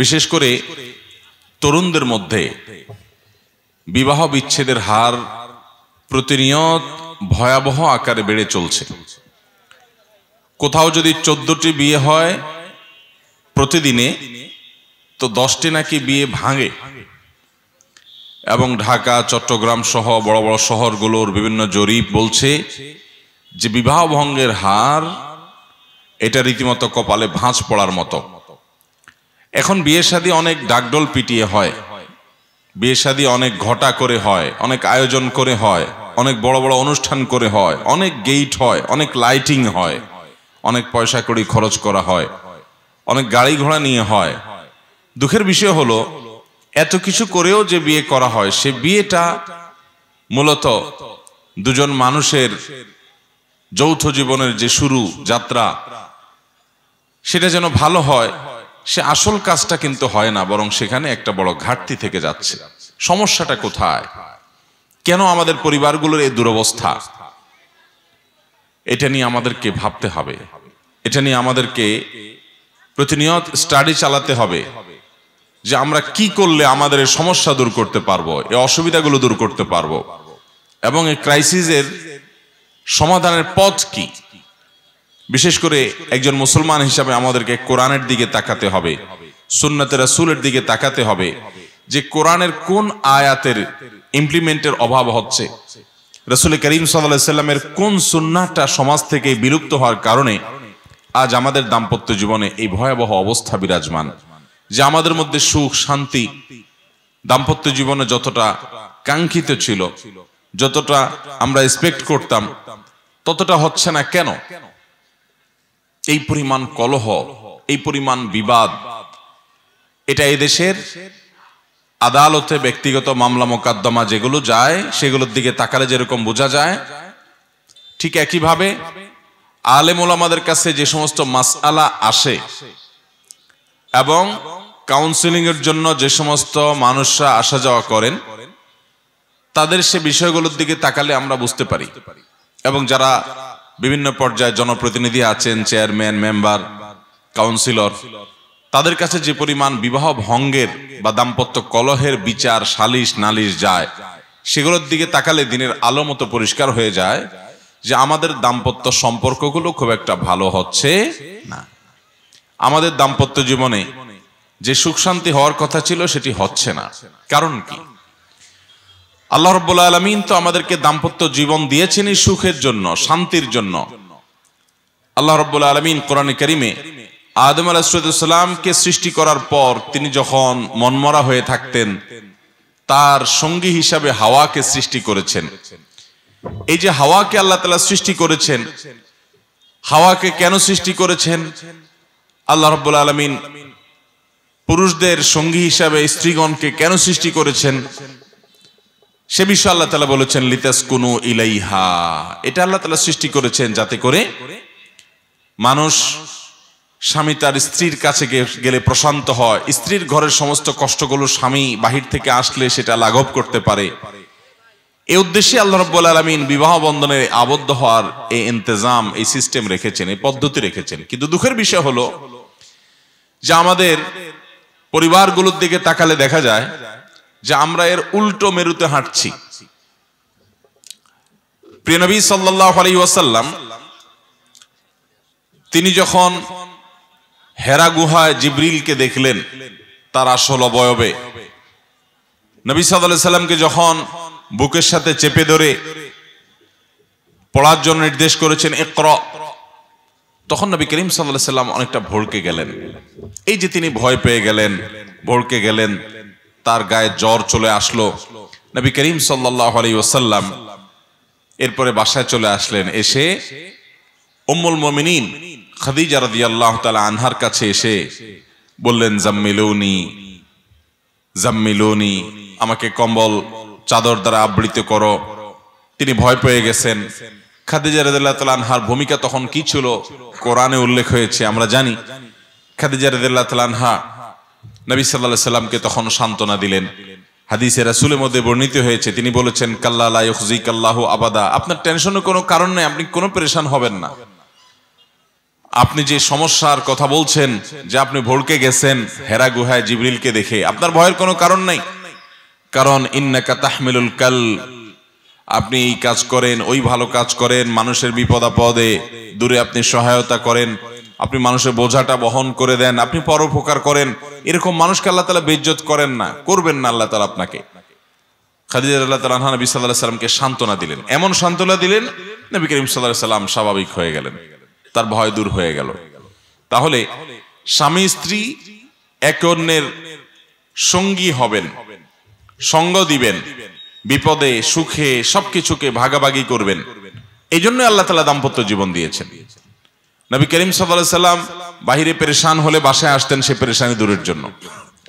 বিশেষ করে তরুণদের মধ্যে বিবাহ বিচ্ছেদের হার প্রতিনিয়ত ভয়াবহ আকারে বেড়ে চলছে কোথাও যদি চোদ্দটি বিয়ে হয় প্রতিদিনে তো দশটি নাকি বিয়ে ভাঙে এবং ঢাকা চট্টগ্রাম সহ বড় বড় শহরগুলোর বিভিন্ন জরিপ বলছে যে বিবাহ ভঙ্গের হার এটা রীতিমতো কপালে ভাঁজ পড়ার মতো এখন বিয়ে শাদি অনেক ডাকডোল পিটিয়ে হয় বিয়ে শাদি অনেক ঘটা করে হয় অনেক আয়োজন করে হয় অনেক বড় বড় অনুষ্ঠান করে হয় অনেক গেট হয় অনেক লাইটিং হয় অনেক পয়সা কড়ি খরচ করা হয় অনেক গাড়ি ঘোড়া নিয়ে হয় দুঃখের বিষয় হলো এত কিছু করেও যে বিয়ে করা হয় সে বিয়েটা মূলত দুজন মানুষের যৌথ জীবনের যে শুরু যাত্রা সেটা যেন ভালো হয় সে আসল কাজটা কিন্তু হয় না বরং সেখানে একটা বড় ঘাটতি থেকে যাচ্ছে সমস্যাটা কোথায় কেন আমাদের পরিবারগুলোর এই দুরবস্থা এটা নিয়ে আমাদেরকে ভাবতে হবে এটা নিয়ে আমাদেরকে প্রতিনিয়ত স্টাডি চালাতে হবে যে আমরা কি করলে আমাদের এই সমস্যা দূর করতে পারবো এই অসুবিধাগুলো দূর করতে পারবো এবং এই ক্রাইসিসের সমাধানের পথ কি বিশেষ করে একজন মুসলমান হিসাবে আমাদেরকে কোরআনের দিকে তাকাতে হবে সুন্নতে রাসুলের দিকে তাকাতে হবে যে কোরআনের কোন আয়াতের ইমপ্লিমেন্টের অভাব হচ্ছে রসুল করিম সাল্লামের কোন সুন্নাটা সমাজ থেকে বিলুপ্ত হওয়ার কারণে আজ আমাদের দাম্পত্য জীবনে এই ভয়াবহ অবস্থা বিরাজমান যে আমাদের মধ্যে সুখ শান্তি দাম্পত্য জীবনে যতটা কাঙ্ক্ষিত ছিল যতটা আমরা এক্সপেক্ট করতাম ততটা হচ্ছে না কেন এই পরিমাণ কলহ এই পরিমাণ বিবাদ এটা এদেশের আদালতে ব্যক্তিগত মামলা মোকদ্দমা যেগুলো যায় সেগুলোর দিকে তাকালে যেরকম বোঝা যায় ঠিক একইভাবে আলেমুল আমাদের কাছে যে সমস্ত মাসআলা আসে এবং কাউন্সিলিং এর জন্য যে সমস্ত মানুষরা আসা যাওয়া করেন তাদের সে বিষয়গুলোর দিকে তাকালে আমরা বুঝতে পারি এবং যারা বিভিন্ন পর্যায়ে জনপ্রতিনিধি আছেন চেয়ারম্যান মেম্বার কাউন্সিলর তাদের কাছে যে পরিমাণ বিবাহ ভঙ্গের বা দাম্পত্য কলহের বিচার সালিশ নালিশ যায় সেগুলোর দিকে তাকালে দিনের আলো মতো পরিষ্কার হয়ে যায় যে আমাদের দাম্পত্য সম্পর্কগুলো খুব একটা ভালো হচ্ছে না আমাদের দাম্পত্য জীবনে যে সুখ শান্তি হওয়ার কথা ছিল সেটি হচ্ছে না কারণ কি আল্লাহ রব্বুল্লা আলমিন তো আমাদেরকে দাম্পত্য জীবন দিয়েছেনই সুখের জন্য শান্তির জন্য আল্লাহ রব্বুল্লা আলমিন কোরআনে করিমে আদম আলাহিসামকে সৃষ্টি করার পর তিনি যখন মনমরা হয়ে থাকতেন তার সঙ্গী হিসাবে হাওয়াকে সৃষ্টি করেছেন এই যে হাওয়াকে আল্লাহ তালা সৃষ্টি করেছেন হাওয়াকে কেন সৃষ্টি করেছেন আল্লাহ রব্বুল আলমিন পুরুষদের সঙ্গী হিসাবে স্ত্রীগণকে কেন সৃষ্টি করেছেন সে বিষয়ে আল্লাহ তালা বলেছেন লিতাস কোনো ইলাইহা এটা আল্লাহ তালা সৃষ্টি করেছেন যাতে করে মানুষ স্বামী তার স্ত্রীর কাছে গেলে প্রশান্ত হয় স্ত্রীর ঘরের সমস্ত কষ্টগুলো স্বামী বাহির থেকে আসলে সেটা লাঘব করতে পারে এ উদ্দেশ্যে আল্লাহ রব্বুল আলমিন বিবাহ বন্ধনে আবদ্ধ হওয়ার এই ইন্তজাম এই সিস্টেম রেখেছেন এই পদ্ধতি রেখেছেন কিন্তু দুঃখের বিষয় হলো যে আমাদের পরিবারগুলোর দিকে তাকালে দেখা যায় যে আমরা এর উল্টো মেরুতে হাঁটছি প্রিয়নবী সাল্লাহ ওয়াসাল্লাম তিনি যখন হেরা গুহায় জিব্রিলকে দেখলেন তার আসল অবয়বে নবী সাল্লাহ যখন বুকের সাথে চেপে ধরে পড়ার জন্য নির্দেশ করেছেন একর তখন নবী করিম সাল্লাহ সাল্লাম অনেকটা ভড়কে গেলেন এই যে তিনি ভয় পেয়ে গেলেন ভড়কে গেলেন তার গায়ে জ্বর চলে আসলো নবী করিম সাল্লাহ আলী ওসাল্লাম এরপরে বাসায় চলে আসলেন এসে উম্মুল মমিনিন খাদিজা রাদি আল্লাহ তালা আনহার কাছে এসে বললেন জাম্মিলৌনি জাম্মিলৌনি আমাকে কম্বল চাদর দ্বারা আবৃত করো তিনি ভয় পেয়ে গেছেন খাদিজা রাদিল্লাহ তালা আনহার ভূমিকা তখন কি ছিল কোরআনে উল্লেখ হয়েছে আমরা জানি খাদিজা রাদিল্লাহ তালা আনহা নবী সাল্লাহ সাল্লামকে তখন সান্ত্বনা দিলেন হাদিসে রাসুলের মধ্যে বর্ণিত হয়েছে তিনি বলেছেন কাল্লা আলাইজি কাল্লাহ আবাদা আপনার টেনশনের কোনো কারণ নেই আপনি কোনো পরেশান হবেন না আপনি যে সমস্যার কথা বলছেন যে আপনি ভোরকে গেছেন হেরা গুহায় জিবরিলকে দেখে আপনার ভয়ের কোনো কারণ নাই কারণ ইন্নাকা তাহমিলুল কাল আপনি এই কাজ করেন ওই ভালো কাজ করেন মানুষের বিপদাপদে দূরে আপনি সহায়তা করেন আপনি মানুষের বোঝাটা বহন করে দেন আপনি পরোপকার করেন এরকম মানুষকে আল্লাহ তালা বেজ্জত করেন না করবেন না আল্লাহ তালা আপনাকে আল্লাহ তালা নবী সাল্লাহ সাল্লামকে সান্ত্বনা দিলেন এমন সান্ত্বনা দিলেন নবী করিম সাল্লাহ সাল্লাম স্বাভাবিক হয়ে গেলেন তার ভয় দূর হয়ে গেল তাহলে স্বামী স্ত্রী একে অন্যের সঙ্গী হবেন সঙ্গ দিবেন বিপদে সুখে সবকিছুকে ভাগাভাগি করবেন এই জন্য আল্লাহ তালা দাম্পত্য জীবন দিয়েছেন নবী করিম সাল্লাহ সাল্লাম বাহিরে পেরেশান হলে বাসায় আসতেন সে পেরেশানি দূরের জন্য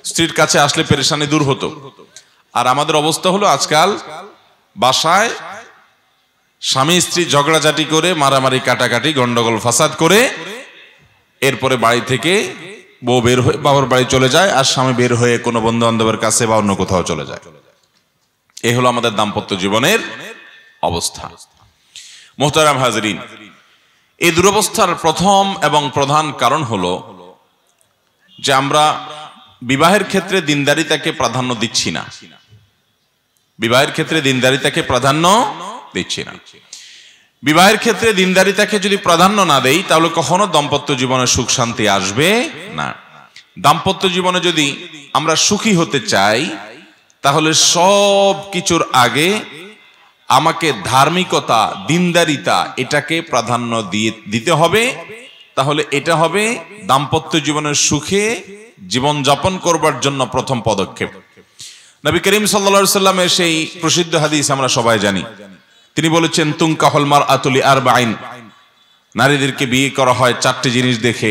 স্ত্রীর কাছে আসলে পেরেশানি দূর হতো আর আমাদের অবস্থা হলো আজকাল বাসায় স্বামী স্ত্রী ঝগড়াঝাটি করে মারামারি কাটাকাটি গন্ডগোল ফাসাদ করে এরপরে বাড়ি থেকে বউ বের হয়ে বাবার বাড়ি চলে যায় আর স্বামী বের হয়ে কোনো বন্ধু বান্ধবের কাছে বা অন্য কোথাও চলে যায় এই হলো আমাদের দাম্পত্য জীবনের অবস্থা মোহতারাম হাজরিন এই দুরবস্থার প্রথম এবং প্রধান কারণ হলো যে আমরা বিবাহের ক্ষেত্রে দিনদারিতাকে প্রাধান্য দিচ্ছি না বিবাহের ক্ষেত্রে দিনদারিতাকে প্রাধান্য দিচ্ছি না বিবাহের ক্ষেত্রে দিনদারিতাকে যদি প্রাধান্য না দেই তাহলে কখনো দাম্পত্য জীবনে সুখ শান্তি আসবে না দাম্পত্য জীবনে যদি আমরা সুখী হতে চাই তাহলে সব কিছুর আগে আমাকে ধার্মিকতা দিনদারিতা এটাকে প্রাধান্য দিয়ে দিতে হবে তাহলে এটা হবে দাম্পত্য জীবনের সুখে জীবন যাপন করবার জন্য প্রথম পদক্ষেপ নবী করিম সাল্লা সাল্লামের সেই প্রসিদ্ধ হাদিস আমরা সবাই জানি তিনি বলেছেন তুঙ্কা হলমার আতুলি আর বাইন নারীদেরকে বিয়ে করা হয় চারটি জিনিস দেখে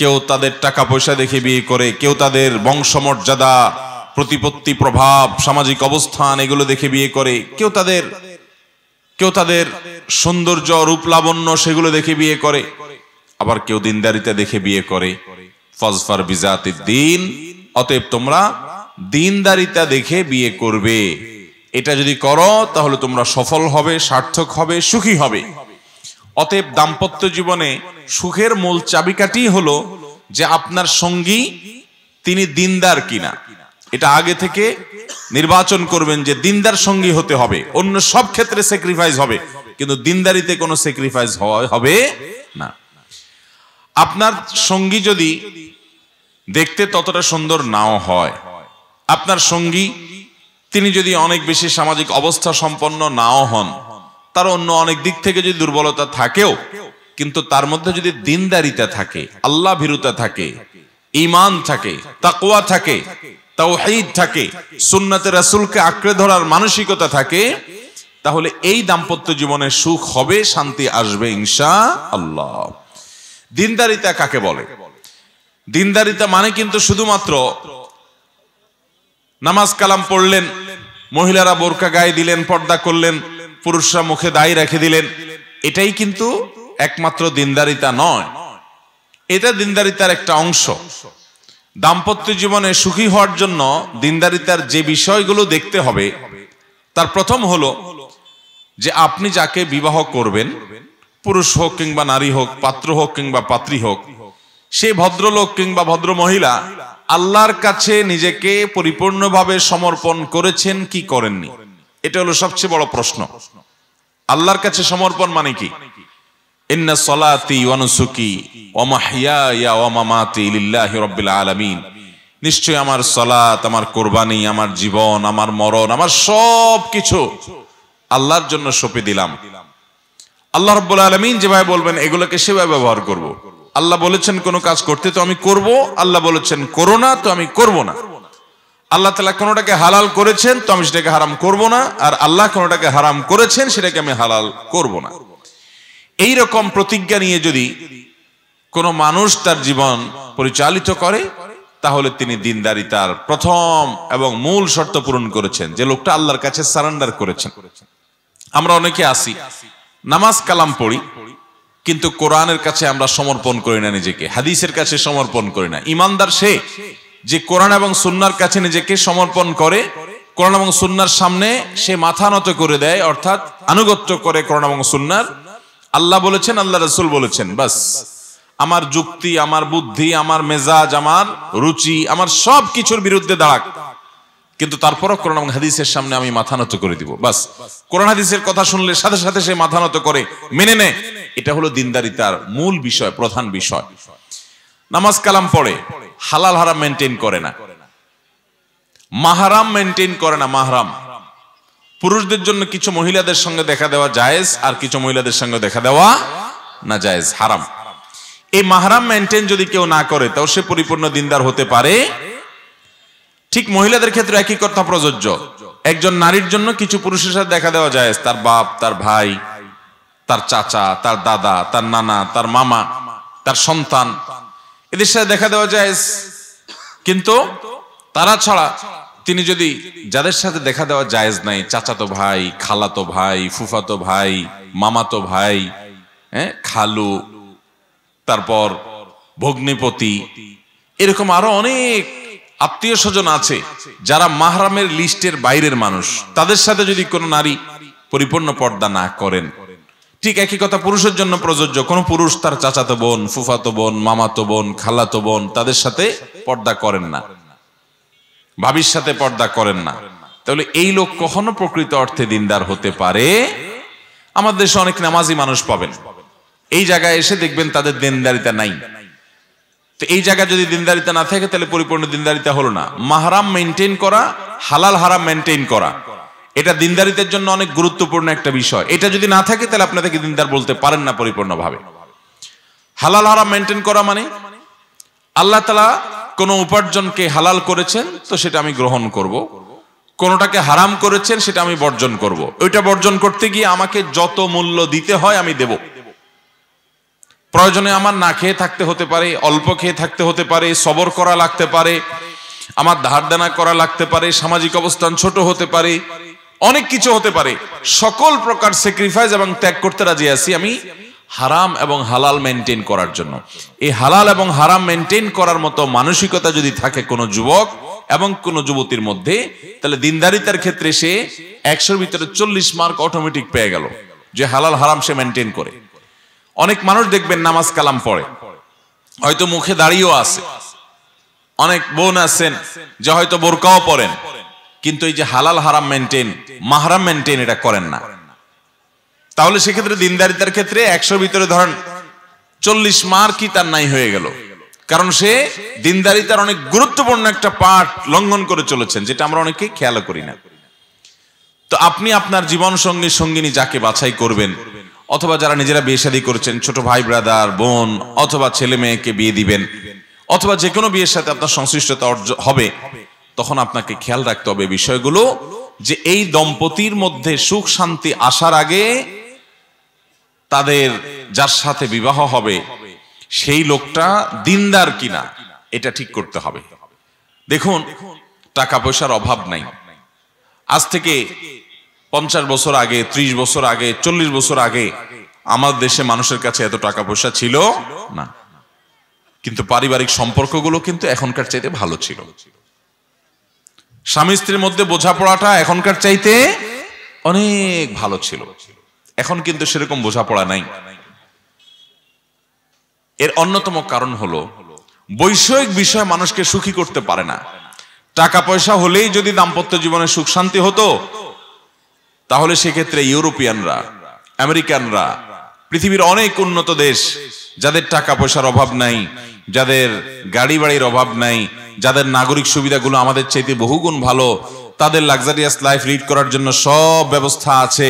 কেউ তাদের টাকা পয়সা দেখে বিয়ে করে কেউ তাদের বংশমর্যাদা প্রতিপত্তি প্রভাব সামাজিক অবস্থান এগুলো দেখে বিয়ে করে কেউ তাদের কেউ তাদের সৌন্দর্য রূপ লাবণ্য সেগুলো দেখে বিয়ে করে আবার কেউ দিনদারিতা দেখে বিয়ে করে ফজফার বিজাতির দিন অতএব তোমরা দিনদারিতা দেখে বিয়ে করবে এটা যদি করো তাহলে তোমরা সফল হবে সার্থক হবে সুখী হবে অতএব দাম্পত্য জীবনে সুখের মূল চাবিকাটি হলো যে আপনার সঙ্গী তিনি দিনদার কিনা এটা আগে থেকে নির্বাচন করবেন যে দিনদার সঙ্গী হতে হবে অন্য সব ক্ষেত্রে স্যাক্রিফাইস হবে কিন্তু দিনদারিতে কোনো স্যাক্রিফাইস হবে না আপনার সঙ্গী যদি দেখতে ততটা সুন্দর নাও হয় আপনার সঙ্গী তিনি যদি অনেক বেশি সামাজিক অবস্থা সম্পন্ন নাও হন তার অন্য অনেক দিক থেকে যদি দুর্বলতা থাকেও কিন্তু তার মধ্যে যদি দিনদারিতা থাকে আল্লাহ ভীরুতা থাকে ইমান থাকে তাকুয়া থাকে তাওহিদ থাকে সুন্নাতে রাসূলকে আঁকড়ে ধরার মানসিকতা থাকে তাহলে এই দাম্পত্য জীবনে সুখ হবে শান্তি আসবে ইনশাআল্লাহ আল্লাহ দিনদারিতা কাকে বলে দিনদারিতা মানে কিন্তু শুধুমাত্র নামাজ কালাম পড়লেন মহিলারা বোরকা গায়ে দিলেন পর্দা করলেন পুরুষরা মুখে দায়ী রেখে দিলেন এটাই কিন্তু একমাত্র দিনদারিতা নয় এটা দিনদারিতার একটা অংশ দাম্পত্য জীবনে সুখী হওয়ার জন্য দিনদারিতার যে বিষয়গুলো দেখতে হবে তার প্রথম হলো যে আপনি যাকে বিবাহ করবেন পুরুষ হোক কিংবা নারী হোক পাত্র হোক কিংবা পাত্রী হোক সে ভদ্রলোক কিংবা ভদ্র মহিলা আল্লাহর কাছে নিজেকে পরিপূর্ণভাবে সমর্পণ করেছেন কি করেননি এটা হলো সবচেয়ে বড় প্রশ্ন আল্লাহর কাছে সমর্পণ মানে কি নিশ্চয় আমার সলাত আমার কোরবানি আমার জীবন আমার মরণ আমার সব কিছু আল্লাহর জন্য সঁপে দিলাম আল্লাহ রব্বুল আলমিন যেভাবে বলবেন এগুলোকে সেভাবে ব্যবহার করব। আল্লাহ বলেছেন কোন কাজ করতে তো আমি করব আল্লাহ বলেছেন করো না তো আমি করব না আল্লাহ তালা কোনোটাকে হালাল করেছেন তো আমি সেটাকে হারাম করব না আর আল্লাহ কোনোটাকে হারাম করেছেন সেটাকে আমি হালাল করব না এই রকম প্রতিজ্ঞা নিয়ে যদি কোনো মানুষ তার জীবন পরিচালিত করে তাহলে তিনি দিনদারি তার প্রথম এবং মূল শর্ত পূরণ করেছেন যে লোকটা আল্লাহর কাছে সারেন্ডার করেছেন আমরা অনেকে আসি নামাজ কালাম পড়ি কিন্তু কোরআনের কাছে আমরা সমর্পণ করি না নিজেকে হাদিসের কাছে সমর্পণ করি না ইমানদার সে যে কোরআন এবং সুনার কাছে নিজেকে সমর্পণ করে কোরআন এবং সুনার সামনে সে মাথা নত করে দেয় অর্থাৎ আনুগত্য করে কোরআন এবং সুনার আল্লাহ বলেছেন আল্লাহ রসুল বলেছেন বাস আমার যুক্তি আমার বুদ্ধি আমার মেজাজ আমার রুচি আমার সব কিছুর বিরুদ্ধে দাঁড়াক কিন্তু তারপরও কোরআন এবং হাদিসের সামনে আমি মাথা নত করে দিব বাস কোরআন হাদিসের কথা শুনলে সাথে সাথে সে মাথা নত করে মেনে নে এটা হলো দিনদারিতার মূল বিষয় প্রধান বিষয় নামাজ কালাম পড়ে হালাল হারাম মেনটেন করে না মাহারাম মেনটেন করে না মাহারাম পুরুষদের জন্য কিছু মহিলাদের সঙ্গে দেখা দেওয়া জায়েজ আর কিছু মহিলাদের সঙ্গে দেখা দেওয়া না জায়েজ হারাম এই মাহারাম মেনটেন যদি কেউ না করে তাও সে পরিপূর্ণ দিনদার হতে পারে ঠিক মহিলাদের ক্ষেত্রে একই কথা প্রযোজ্য একজন নারীর জন্য কিছু পুরুষের সাথে দেখা দেওয়া যায় তার বাপ তার ভাই তার চাচা তার দাদা তার নানা তার মামা তার সন্তান এদের সাথে দেখা দেওয়া যায় কিন্তু তারা ছাড়া তিনি যদি যাদের সাথে দেখা দেওয়া জায়েজ নাই চাচাতো ভাই খালাতো ভাই ফুফাতো ভাই মামাতো ভাই হ্যাঁ খালু তারপর ভগ্নিপতি এরকম আরো অনেক আত্মীয় স্বজন আছে যারা মাহরামের লিস্টের বাইরের মানুষ তাদের সাথে যদি কোনো নারী পরিপূর্ণ পর্দা না করেন ঠিক একই কথা পুরুষের জন্য প্রযোজ্য কোনো পুরুষ তার চাচাতো বোন ফুফাতো বোন মামাতো বোন খালাতো বোন তাদের সাথে পর্দা করেন না ভবিষ্যতে পর্দা করেন না তাহলে এই লোক কখনো প্রকৃত অর্থে দিনদার হতে পারে আমাদের দেশে অনেক নামাজি মানুষ পাবেন এই জায়গায় এসে দেখবেন তাদের দিনদারিতা নাই তো এই জায়গায় যদি দিনদারিতা না থাকে তাহলে পরিপূর্ণ দিনদারিতা হলো না মাহারাম মেনটেন করা হালাল হারাম মেনটেন করা এটা দিনদারিতার জন্য অনেক গুরুত্বপূর্ণ একটা বিষয় এটা যদি না থাকে তাহলে আপনাদেরকে দিনদার বলতে পারেন না পরিপূর্ণভাবে হালাল হারাম মেনটেন করা মানে আল্লাহ তালা কোনো উপার্জনকে হালাল করেছেন তো সেটা আমি গ্রহণ করব। কোনোটাকে হারাম করেছেন সেটা আমি বর্জন করব। ওইটা বর্জন করতে গিয়ে আমাকে যত মূল্য দিতে হয় আমি দেব প্রয়োজনে আমার না খেয়ে থাকতে হতে পারে অল্প খেয়ে থাকতে হতে পারে সবর করা লাগতে পারে আমার ধার দেনা করা লাগতে পারে সামাজিক অবস্থান ছোট হতে পারে অনেক কিছু হতে পারে সকল প্রকার স্যাক্রিফাইস এবং ত্যাগ করতে রাজি আছি আমি হারাম এবং হালাল মেনটেন করার জন্য এই হালাল এবং হারাম মেনটেন করার মতো মানসিকতা যদি থাকে কোনো যুবক এবং কোন যুবতীর মধ্যে তাহলে দিনদারিতার ক্ষেত্রে সে একশোর ভিতরে চল্লিশ মার্ক অটোমেটিক পেয়ে গেল যে হালাল হারাম সে মেনটেন করে অনেক মানুষ দেখবেন নামাজ কালাম পড়ে হয়তো মুখে দাঁড়িয়েও আছে অনেক বোন আছেন যে হয়তো বোরকাও পড়েন কিন্তু এই যে হালাল হারাম মেনটেন মাহারাম মেনটেন এটা করেন না তাহলে সেক্ষেত্রে দিনদারিতার ক্ষেত্রে একশো ভিতরে ধরেন চল্লিশ মার্কই তার নাই হয়ে গেল কারণ সে দিনদারিতার অনেক গুরুত্বপূর্ণ একটা পাঠ লঙ্ঘন করে চলেছেন যেটা আমরা অনেকে খেয়াল করি না তো আপনি আপনার জীবন সঙ্গী সঙ্গিনী যাকে বাছাই করবেন অথবা যারা নিজেরা বিয়ে সাদী করেছেন ছোট ভাই ব্রাদার বোন অথবা ছেলে মেয়েকে বিয়ে দিবেন অথবা যে কোনো বিয়ের সাথে আপনার সংশ্লিষ্টতা অর্জন হবে তখন আপনাকে খেয়াল রাখতে হবে বিষয়গুলো যে এই দম্পতির মধ্যে সুখ শান্তি আসার আগে তাদের যার সাথে বিবাহ হবে সেই লোকটা দিনদার কিনা এটা ঠিক করতে হবে দেখুন টাকা পয়সার অভাব নাই আজ থেকে পঞ্চাশ বছর আগে ত্রিশ বছর আগে চল্লিশ বছর আগে আমার দেশে মানুষের কাছে এত টাকা পয়সা ছিল না কিন্তু পারিবারিক সম্পর্কগুলো কিন্তু এখনকার চাইতে ভালো ছিল স্বামী স্ত্রীর মধ্যে বোঝাপড়াটা এখনকার চাইতে অনেক ভালো ছিল এখন কিন্তু সেরকম বোঝাপড়া নাই এর অন্যতম কারণ হলো বৈষয়িক বিষয় মানুষকে সুখী করতে পারে না টাকা পয়সা হলেই যদি দাম্পত্য জীবনে সুখ শান্তি হতো তাহলে সেক্ষেত্রে ইউরোপিয়ানরা আমেরিকানরা পৃথিবীর অনেক উন্নত দেশ যাদের টাকা পয়সার অভাব নাই যাদের গাড়ি বাড়ির অভাব নাই যাদের নাগরিক সুবিধাগুলো আমাদের চাইতে বহুগুণ ভালো তাদের লাক্সারিয়াস লাইফ লিড করার জন্য সব ব্যবস্থা আছে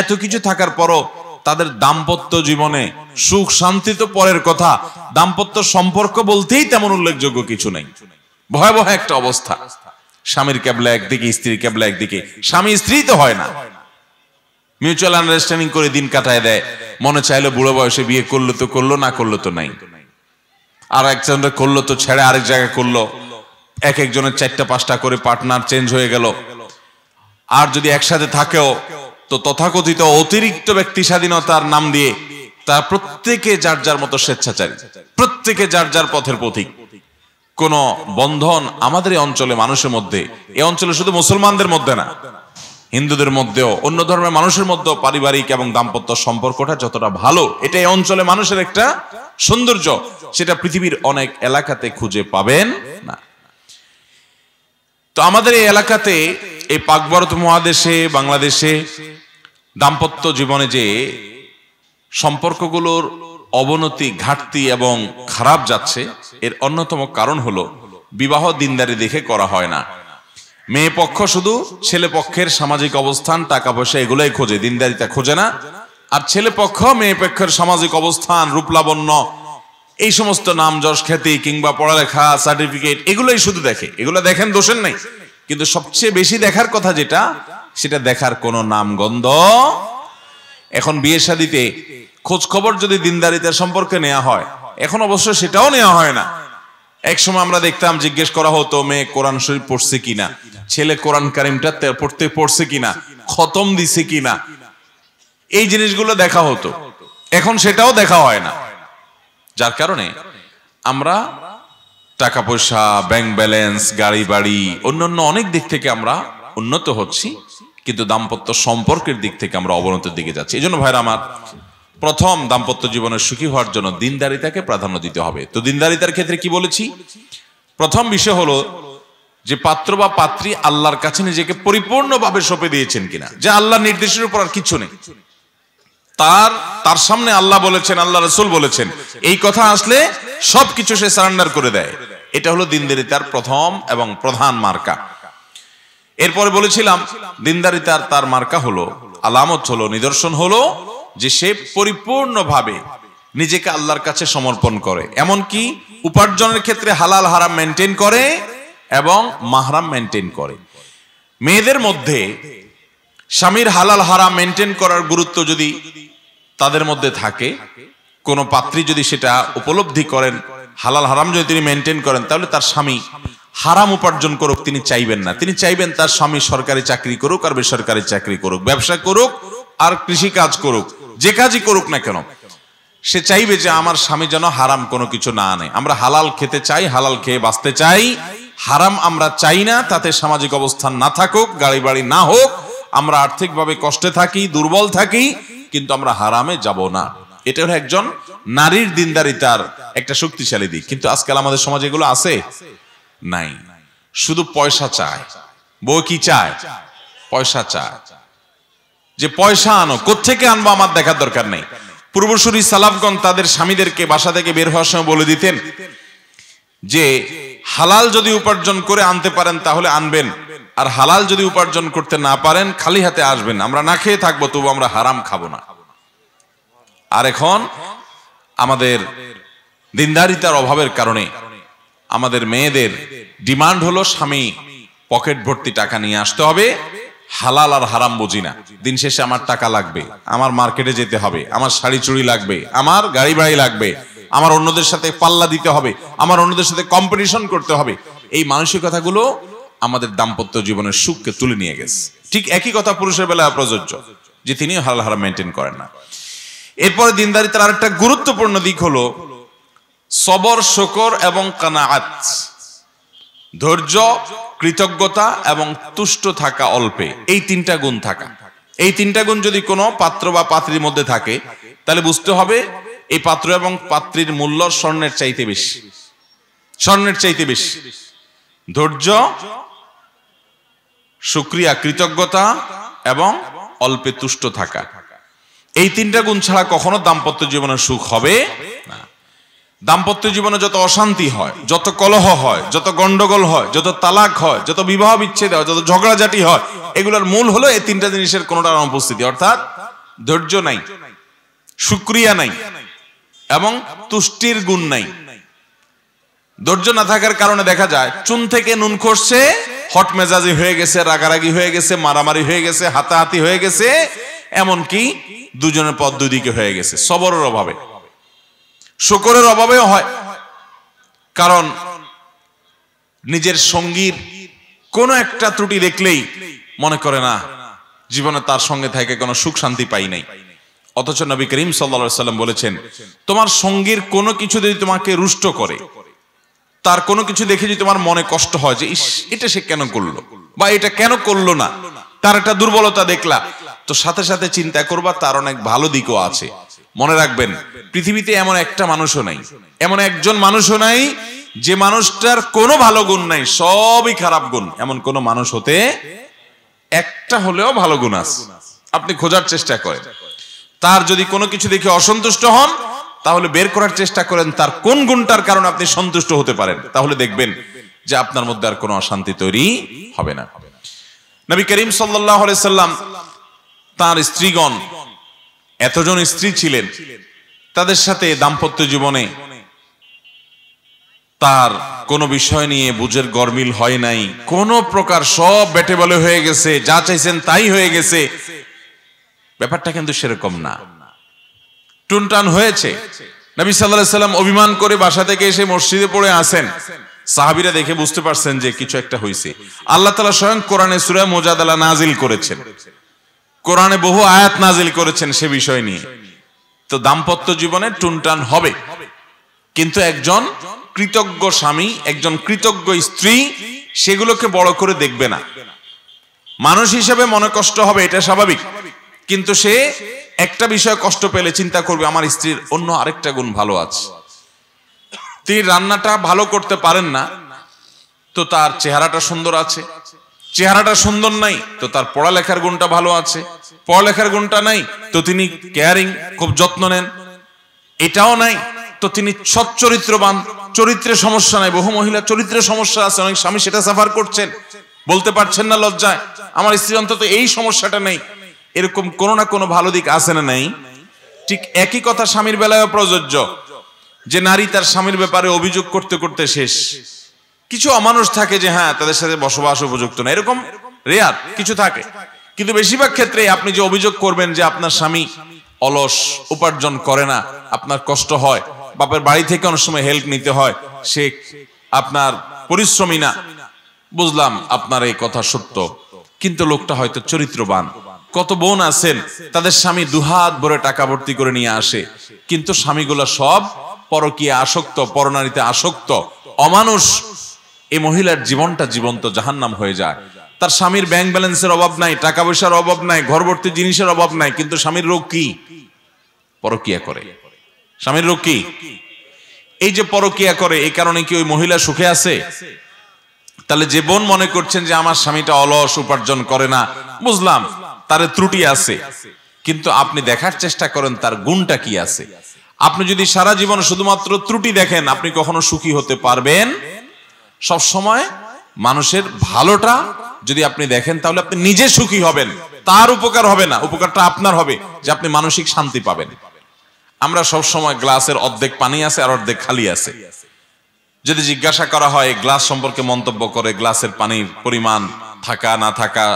এত কিছু থাকার পরও তাদের দাম্পত্য জীবনে সুখ শান্তি তো পরের কথা দাম্পত্য সম্পর্ক বলতেই তেমন উল্লেখযোগ্য কিছু নেই ভয়াবহ একটা অবস্থা স্বামীর ক্যাবলা একদিকে স্ত্রীর ক্যাবলা একদিকে স্বামী স্ত্রী তো হয় না মিউচুয়াল আন্ডারস্ট্যান্ডিং করে দিন কাটায় দেয় মনে চাইলো বুড়ো বয়সে বিয়ে করলো তো করলো না করলো তো নাই আর একজনটা করলো তো ছেড়ে আরেক জায়গায় করলো এক একজনের চারটা পাঁচটা করে পার্টনার চেঞ্জ হয়ে গেল আর যদি একসাথে থাকেও তো তথাকথিত অতিরিক্ত ব্যক্তি স্বাধীনতার নাম দিয়ে তার প্রত্যেকে যার যার মতো স্বেচ্ছাচারী প্রত্যেকে যার যার পথের পথিক কোন বন্ধন আমাদের এই অঞ্চলে মানুষের মধ্যে এ অঞ্চলে শুধু মুসলমানদের মধ্যে না হিন্দুদের মধ্যেও অন্য ধর্মের মানুষের মধ্যেও পারিবারিক এবং দাম্পত্য সম্পর্কটা যতটা ভালো এটা এই অঞ্চলে মানুষের একটা সৌন্দর্য সেটা পৃথিবীর অনেক এলাকাতে খুঁজে পাবেন না তো আমাদের এই এলাকাতে এই পাকভারত মহাদেশে বাংলাদেশে দাম্পত্য জীবনে যে সম্পর্কগুলোর অবনতি ঘাটতি এবং খারাপ যাচ্ছে এর অন্যতম কারণ হলো বিবাহ দিনদারি দেখে করা হয় না মেয়ে পক্ষ শুধু ছেলে পক্ষের সামাজিক অবস্থান টাকা পয়সা এগুলোই খোঁজে দিনদারিতা খোঁজে না আর ছেলে পক্ষ মেয়ে পক্ষের সামাজিক অবস্থান রূপলাবণ্য এই সমস্ত নাম যশ খ্যাতি কিংবা পড়ালেখা সার্টিফিকেট এগুলোই শুধু দেখে এগুলো দেখেন দোষের নাই কিন্তু সবচেয়ে বেশি দেখার কথা যেটা সেটা দেখার কোনো গন্ধ এখন বিয়ে শাদিতে খোঁজ খবর যদি দিনদারিতার সম্পর্কে নেওয়া হয় এখন অবশ্য সেটাও নেওয়া হয় না এক সময় আমরা দেখতাম জিজ্ঞেস করা হতো মেয়ে কোরআন শরীফ পড়ছে কিনা ছেলে কোরআন কারিমটা পড়তে পড়ছে কিনা খতম দিছে কিনা এই জিনিসগুলো দেখা হতো এখন সেটাও দেখা হয় না যার কারণে আমরা টাকা পয়সা ব্যাংক ব্যালেন্স গাড়ি বাড়ি অন্যান্য অনেক দিক থেকে আমরা উন্নত হচ্ছি কিন্তু দাম্পত্য সম্পর্কের দিক থেকে আমরা অবনতির দিকে যাচ্ছি এই জন্য ভাইরা আমার প্রথম দাম্পত্য জীবনের সুখী হওয়ার জন্য দিনদারিতাকে প্রাধান্য দিতে হবে তো দিনদারিতার ক্ষেত্রে কি বলেছি প্রথম বিষয় হলো যে পাত্র বা পাত্রী আল্লাহর কাছে নিজেকে পরিপূর্ণভাবে সঁপে দিয়েছেন কিনা যে আল্লাহ নির্দেশের উপর আর কিছু নেই তার তার সামনে আল্লাহ বলেছেন আল্লাহ রসুল বলেছেন এই কথা আসলে সবকিছু সে সারেন্ডার করে দেয় এটা হলো দিনদারিতার প্রথম এবং প্রধান মার্কা এরপরে বলেছিলাম দিনদারিতার তার মার্কা হলো আলামত হলো নিদর্শন হলো যে সে পরিপূর্ণভাবে নিজেকে আল্লাহর কাছে সমর্পণ করে এমন কি উপার্জনের ক্ষেত্রে হালাল হারাম মেনটেন করে এবং মাহরাম মেনটেন করে মেয়েদের মধ্যে স্বামীর হালাল হারা মেনটেন করার গুরুত্ব যদি তাদের মধ্যে থাকে কোন পাত্রী যদি সেটা উপলব্ধি করেন হালাল হারাম যদি তিনি মেনটেন করেন তাহলে তার স্বামী হারাম উপার্জন করুক তিনি চাইবেন না তিনি চাইবেন তার স্বামী সরকারি চাকরি করুক আর বেসরকারি চাকরি করুক ব্যবসা করুক আর কৃষি কাজ করুক যে কাজই করুক না কেন সে চাইবে যে আমার স্বামী যেন হারাম কোনো কিছু না আনে আমরা হালাল খেতে চাই হালাল খেয়ে বাঁচতে চাই হারাম আমরা চাই না তাতে সামাজিক অবস্থান না থাকুক গাড়ি বাড়ি না হোক আমরা আর্থিকভাবে কষ্টে থাকি দুর্বল থাকি কিন্তু আমরা হারামে যাব না এটা হলো একজন নারীর দিনদারিতার একটা শক্তিশালী দিক কিন্তু আজকাল আমাদের সমাজে এগুলো আছে নাই শুধু পয়সা চায় বউ কি চায় পয়সা চায় যে পয়সা আনো কোথেকে আনবো আমার দেখার দরকার নেই পূর্বসূরি সালাফগণ তাদের স্বামীদেরকে বাসা থেকে বের হওয়ার সময় বলে দিতেন যে হালাল যদি উপার্জন করে আনতে পারেন তাহলে আনবেন আর হালাল যদি উপার্জন করতে না পারেন খালি হাতে আসবেন আমরা না খেয়ে থাকবো তবু আমরা হারাম খাবো না আর এখন আমাদের দিনদারিতার অভাবের কারণে আমাদের মেয়েদের ডিমান্ড হলো স্বামী পকেট ভর্তি টাকা নিয়ে আসতে হবে হালাল আর হারাম বুঝি না দিন শেষে আমার টাকা লাগবে আমার মার্কেটে যেতে হবে আমার শাড়ি চুড়ি লাগবে আমার গাড়ি ভাড়ি লাগবে আমার অন্যদের সাথে পাল্লা দিতে হবে আমার অন্যদের সাথে কম্পিটিশন করতে হবে এই মানসিকতাগুলো আমাদের দাম্পত্য জীবনের সুখকে তুলে নিয়ে গেছে ঠিক একই কথা পুরুষের বেলায় প্রযোজ্য যে তিনি হাল হারা মেনটেন করেন না এরপরে তার আরেকটা গুরুত্বপূর্ণ দিক হলো সবর শকর এবং কানাআত ধৈর্য কৃতজ্ঞতা এবং তুষ্ট থাকা অল্পে এই তিনটা গুণ থাকা এই তিনটা গুণ যদি কোনো পাত্র বা পাত্রীর মধ্যে থাকে তাহলে বুঝতে হবে এই পাত্র এবং পাত্রীর মূল্য স্বর্ণের চাইতে বেশি স্বর্ণের চাইতে বেশি ধৈর্য সুক্রিয়া কৃতজ্ঞতা এবং অল্পে তুষ্ট থাকা এই তিনটা গুণ ছাড়া কখনো দাম্পত্য জীবনে সুখ হবে না দাম্পত্য জীবনে যত অশান্তি হয় যত কলহ হয় যত গন্ডগোল হয় যত তালাক হয় যত বিবাহ বিচ্ছেদ হয় যত ঝগড়াঝাটি হয় এগুলোর মূল হলো এই তিনটা জিনিসের কোনোটার অনুপস্থিতি অর্থাৎ ধৈর্য নাই সুক্রিয়া নাই এবং তুষ্টির গুণ নাই ধৈর্য না থাকার কারণে দেখা যায় চুন থেকে নুন খসছে হট মেজাজি হয়ে গেছে রাগারাগি হয়ে গেছে মারামারি হয়ে গেছে হাতাহাতি হয়ে গেছে এমন কি দুজনের পদ দুদিকে হয়ে গেছে সবরের অভাবে শুকরের অভাবে হয় কারণ নিজের সঙ্গীর কোন একটা ত্রুটি দেখলেই মনে করে না জীবনে তার সঙ্গে থেকে কোনো সুখ শান্তি পাই নাই অথচ নবী করিম সাল্লা সাল্লাম বলেছেন তোমার সঙ্গীর কোনো কিছু যদি তোমাকে রুষ্ট করে তার কোনো কিছু দেখে যদি তোমার মনে কষ্ট হয় যে ইস এটা সে কেন করলো বা এটা কেন করলো না তার একটা দুর্বলতা দেখলা তো সাথে সাথে চিন্তা করবা তার অনেক ভালো দিকও আছে মনে রাখবেন পৃথিবীতে এমন একটা মানুষও নাই এমন একজন মানুষও নাই যে মানুষটার কোনো ভালো গুণ নাই সবই খারাপ গুণ এমন কোনো মানুষ হতে একটা হলেও ভালো গুণ আছে আপনি খোঁজার চেষ্টা করেন তার যদি কোনো কিছু দেখে অসন্তুষ্ট হন তাহলে বের করার চেষ্টা করেন তার কোন গুণটার কারণে আপনি সন্তুষ্ট হতে পারেন তাহলে দেখবেন যে আপনার মধ্যে আর কোনো অশান্তি তৈরি হবে না নবী করিম সাল্লাম তার স্ত্রীগণ এতজন স্ত্রী ছিলেন তাদের সাথে দাম্পত্য জীবনে তার কোনো বিষয় নিয়ে বুঝের গরমিল হয় নাই কোন প্রকার সব ব্যাটে বলে হয়ে গেছে যা চাইছেন তাই হয়ে গেছে ব্যাপারটা কিন্তু সেরকম না টুনটান হয়েছে নবী সাল্লাহ সাল্লাম অভিমান করে বাসা থেকে এসে মসজিদে পড়ে আসেন সাহাবিরা দেখে বুঝতে পারছেন যে কিছু একটা হয়েছে আল্লাহ তালা স্বয়ং কোরআনে সুরা মোজাদালা নাজিল করেছেন কোরআনে বহু আয়াত নাজিল করেছেন সে বিষয় নিয়ে তো দাম্পত্য জীবনে টুনটান হবে কিন্তু একজন কৃতজ্ঞ স্বামী একজন কৃতজ্ঞ স্ত্রী সেগুলোকে বড় করে দেখবে না মানুষ হিসেবে মনে কষ্ট হবে এটা স্বাভাবিক কিন্তু সে একটা বিষয়ে কষ্ট পেলে চিন্তা করবে আমার স্ত্রীর অন্য আরেকটা গুণ ভালো আছে তিনি রান্নাটা ভালো করতে পারেন না তো তার চেহারাটা সুন্দর আছে চেহারাটা সুন্দর নাই তো তার পড়ালেখার গুণটা ভালো আছে পড়ালেখার গুণটা নাই তো তিনি কেয়ারিং খুব যত্ন নেন এটাও নাই তো তিনি সচ্চরিত্রবান চরিত্রে সমস্যা নাই বহু মহিলা চরিত্রের সমস্যা আছে অনেক স্বামী সেটা সাফার করছেন বলতে পারছেন না লজ্জায় আমার স্ত্রী অন্তত এই সমস্যাটা নেই এরকম কোনো না কোনো ভালো দিক আছে না নাই ঠিক একই কথা স্বামীর বেলায়ও প্রযোজ্য যে নারী তার স্বামীর ব্যাপারে অভিযোগ করতে করতে শেষ কিছু অমানুষ থাকে যে হ্যাঁ তাদের সাথে বসবাস উপযুক্ত না এরকম রেয়ার কিছু থাকে কিন্তু বেশিরভাগ ক্ষেত্রে আপনি যে অভিযোগ করবেন যে আপনার স্বামী অলস উপার্জন করে না আপনার কষ্ট হয় বাপের বাড়ি থেকে অনেক সময় হেল্প নিতে হয় সে আপনার পরিশ্রমী না বুঝলাম আপনার এই কথা সত্য কিন্তু লোকটা হয়তো চরিত্রবান কত বোন আছেন তাদের স্বামী দুহাত ভরে টাকা ভর্তি করে নিয়ে আসে কিন্তু স্বামীগুলো সব পরকীয় আসক্ত পরনারীতে আসক্ত অমানুষ এই মহিলার জীবনটা জীবন্ত জাহান্নাম হয়ে যায় তার স্বামীর ব্যাংক ব্যালেন্সের অভাব নাই টাকা পয়সার অভাব নাই ঘরবর্তী জিনিসের অভাব নাই কিন্তু স্বামীর রোগ কি পরকিয়া করে স্বামীর রোগ কি এই যে পরকিয়া করে এই কারণে কি ওই মহিলা সুখে আছে তাহলে যে বোন মনে করছেন যে আমার স্বামীটা অলস উপার্জন করে না বুঝলাম তার ত্রুটি আছে কিন্তু আপনি দেখার চেষ্টা করেন তার গুণটা কি আছে আপনি যদি সারা জীবন শুধুমাত্র ত্রুটি দেখেন আপনি কখনো সুখী হতে পারবেন সব সময় মানুষের ভালোটা যদি আপনি দেখেন তাহলে আপনি নিজে সুখী হবেন তার উপকার হবে না উপকারটা আপনার হবে যে আপনি মানসিক শান্তি পাবেন আমরা সব সময় গ্লাসের অর্ধেক পানি আছে আর অর্ধেক খালি আছে যদি জিজ্ঞাসা করা হয় গ্লাস সম্পর্কে মন্তব্য করে গ্লাসের পানির পরিমাণ থাকা না থাকা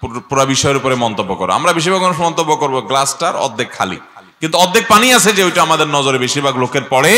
পুরো বিষয়ের উপরে মন্তব্য করো আমরা বেশিরভাগ মানুষ মন্তব্য করবো গ্লাসটার অর্ধেক খালি কিন্তু অর্ধেক পানি আছে যে ওইটা আমাদের নজরে বেশিরভাগ লোকের পড়ে